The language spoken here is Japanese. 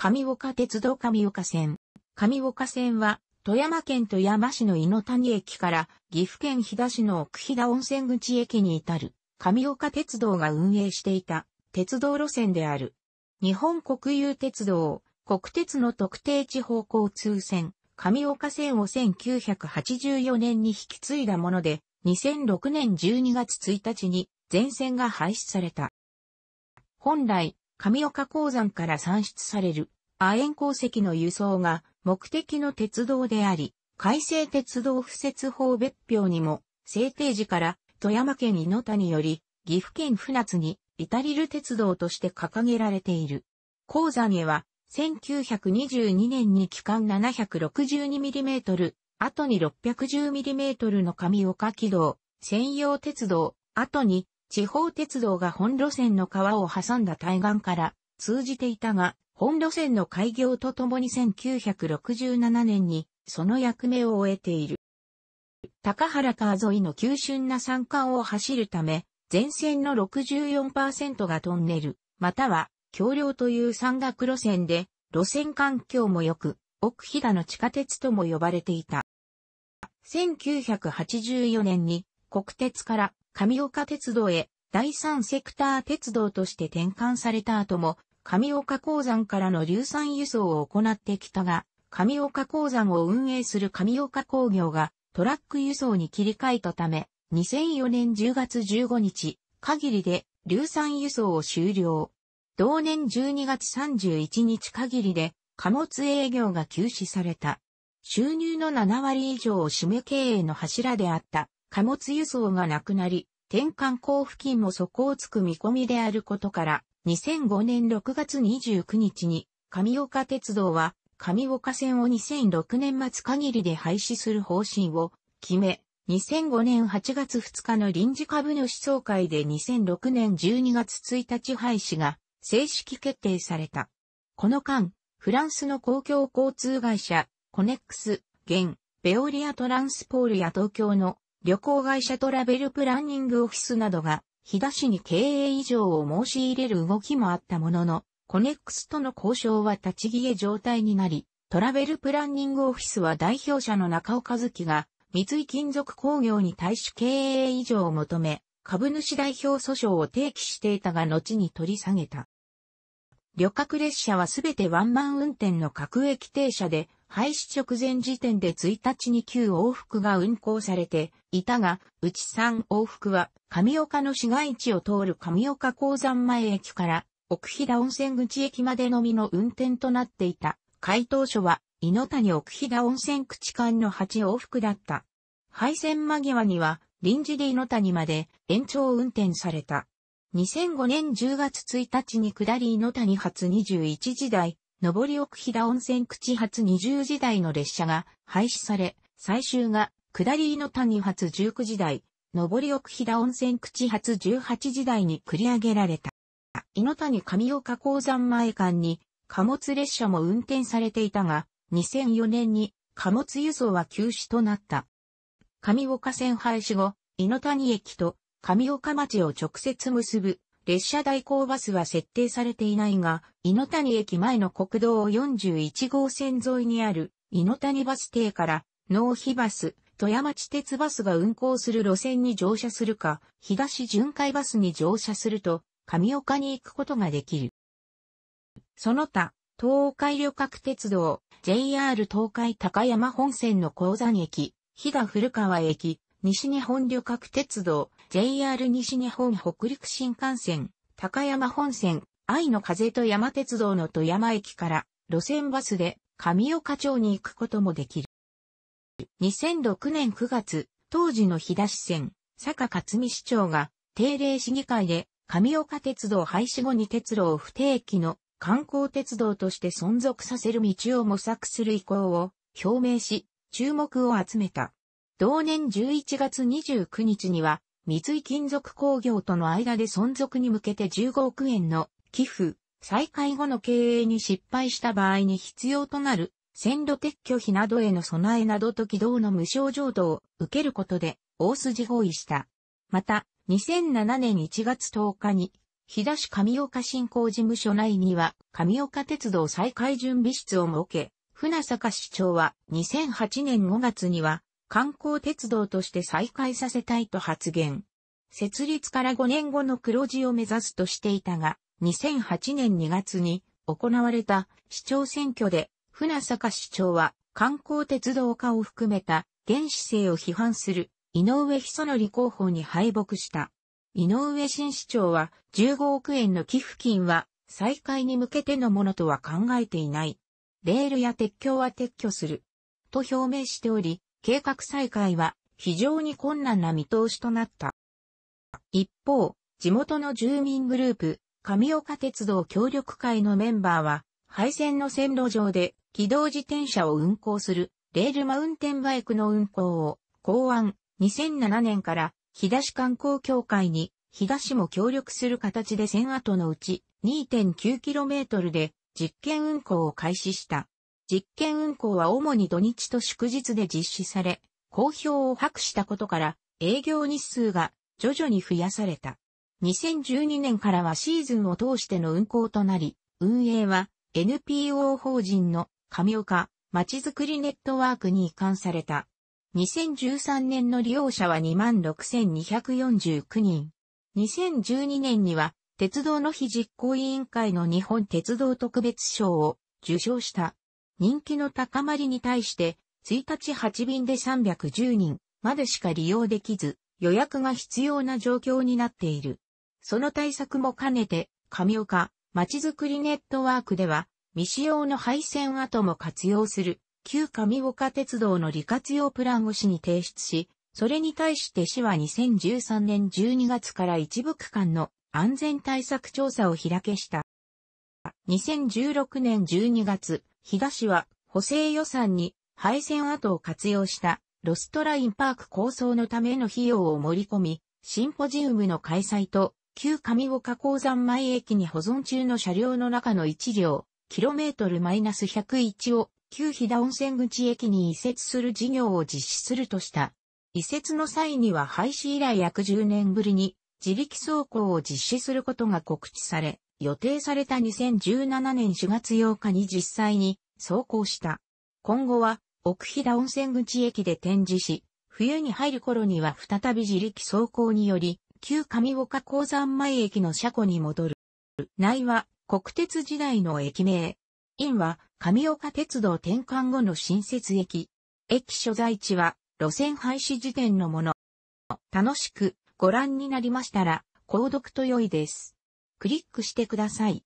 上岡鉄道上岡線。上岡線は、富山県富山市の猪谷駅から岐阜県飛騨市の奥飛騨温泉口駅に至る上岡鉄道が運営していた鉄道路線である。日本国有鉄道、国鉄の特定地方交通線、上岡線を1984年に引き継いだもので、2006年12月1日に全線が廃止された。本来、神岡鉱山から産出される亜鉛鉱石の輸送が目的の鉄道であり、改正鉄道敷設法別表にも、制定時から富山県井の谷より岐阜県船津に至りる鉄道として掲げられている。鉱山へは、1922年に期間 762mm、後に 610mm の神岡軌道、専用鉄道、後に地方鉄道が本路線の川を挟んだ対岸から通じていたが、本路線の開業とともに1967年にその役目を終えている。高原川沿いの急峻な山間を走るため、全線の64%がトンネル、または橋梁という山岳路線で、路線環境も良く、奥飛騨の地下鉄とも呼ばれていた。1984年に国鉄から神岡鉄道へ第三セクター鉄道として転換された後も、神岡鉱山からの硫酸輸送を行ってきたが、神岡鉱山を運営する神岡工業がトラック輸送に切り替えたため、2004年10月15日限りで硫酸輸送を終了。同年12月31日限りで貨物営業が休止された。収入の7割以上を締め経営の柱であった貨物輸送がなくなり、転換口付近も底をつく見込みであることから、2005年6月29日に、上岡鉄道は、上岡線を2006年末限りで廃止する方針を決め、2005年8月2日の臨時株主総会で2006年12月1日廃止が正式決定された。この間、フランスの公共交通会社、コネックス、現、ベオリアトランスポールや東京の旅行会社トラベルプランニングオフィスなどが、日田市に経営異常を申し入れる動きもあったものの、コネックスとの交渉は立ち消え状態になり、トラベルプランニングオフィスは代表者の中岡月が、三井金属工業に対し経営異常を求め、株主代表訴訟を提起していたが後に取り下げた。旅客列車はすべてワンマン運転の各駅停車で廃止直前時点で1日に9往復が運行されていたが、うち3往復は上岡の市街地を通る上岡鉱山前駅から奥飛騨温泉口駅までのみの運転となっていた。回答書は、井の谷奥飛騨温泉口間の8往復だった。廃線間際には、臨時で井の谷まで延長運転された。2005年10月1日に下り井の谷発21時台、上り奥飛騨温泉口発20時台の列車が廃止され、最終が下り井の谷発19時台、上り奥飛騨温泉口発18時台に繰り上げられた。井の谷上岡鉱山前間に貨物列車も運転されていたが、2004年に貨物輸送は休止となった。上岡線廃止後、井の谷駅と上岡町を直接結ぶ列車代行バスは設定されていないが、猪谷駅前の国道41号線沿いにある猪谷バス停から納費バス、富山地鉄バスが運行する路線に乗車するか、東巡回バスに乗車すると、神岡に行くことができる。その他、東海旅客鉄道、JR 東海高山本線の鉱山駅、飛騨古川駅、西日本旅客鉄道、JR 西日本北陸新幹線、高山本線、愛の風と山鉄道の富山駅から路線バスで上岡町に行くこともできる。2006年9月、当時の日田市線、坂勝美市長が定例市議会で上岡鉄道廃止後に鉄路を不定期の観光鉄道として存続させる道を模索する意向を表明し、注目を集めた。同年11月29日には、三井金属工業との間で存続に向けて15億円の寄付、再開後の経営に失敗した場合に必要となる線路撤去費などへの備えなどと軌道の無償譲渡を受けることで大筋合意した。また、2007年1月10日に、日田市上岡振興事務所内には上岡鉄道再開準備室を設け、船坂市長は2008年5月には観光鉄道として再開させたいと発言。設立から5年後の黒字を目指すとしていたが、2008年2月に行われた市長選挙で、船坂市長は観光鉄道化を含めた現市政を批判する井上久則候補に敗北した。井上新市長は15億円の寄付金は再開に向けてのものとは考えていない。レールや鉄橋は撤去する。と表明しており、計画再開は非常に困難な見通しとなった。一方、地元の住民グループ、神岡鉄道協力会のメンバーは、廃線の線路上で軌道自転車を運行するレールマウンテンバイクの運行を公安、2007年から日田市観光協会に日田市も協力する形で線跡のうち 2.9km で実験運行を開始した。実験運行は主に土日と祝日で実施され、好評を博したことから、営業日数が徐々に増やされた。2012年からはシーズンを通しての運行となり、運営は NPO 法人の上岡町づくりネットワークに移管された。2013年の利用者は26,249人。2012年には鉄道の非実行委員会の日本鉄道特別賞を受賞した。人気の高まりに対して、1日8便で310人までしか利用できず、予約が必要な状況になっている。その対策も兼ねて、神岡、町づくりネットワークでは、未使用の配線跡も活用する、旧上岡鉄道の利活用プランを市に提出し、それに対して市は2013年12月から一部区間の安全対策調査を開けした。2016年12月、東は補正予算に廃線跡を活用したロストラインパーク構想のための費用を盛り込み、シンポジウムの開催と旧上岡鉱山前駅に保存中の車両の中の1両、キロメートルマイナス101を旧飛騨温泉口駅に移設する事業を実施するとした。移設の際には廃止以来約10年ぶりに自力走行を実施することが告知され、予定された2017年4月8日に実際に走行した。今後は奥飛騨温泉口駅で展示し、冬に入る頃には再び自力走行により、旧上岡鉱山前駅の車庫に戻る。内は国鉄時代の駅名。院は上岡鉄道転換後の新設駅。駅所在地は路線廃止時点のもの。楽しくご覧になりましたら、購読と良いです。クリックしてください。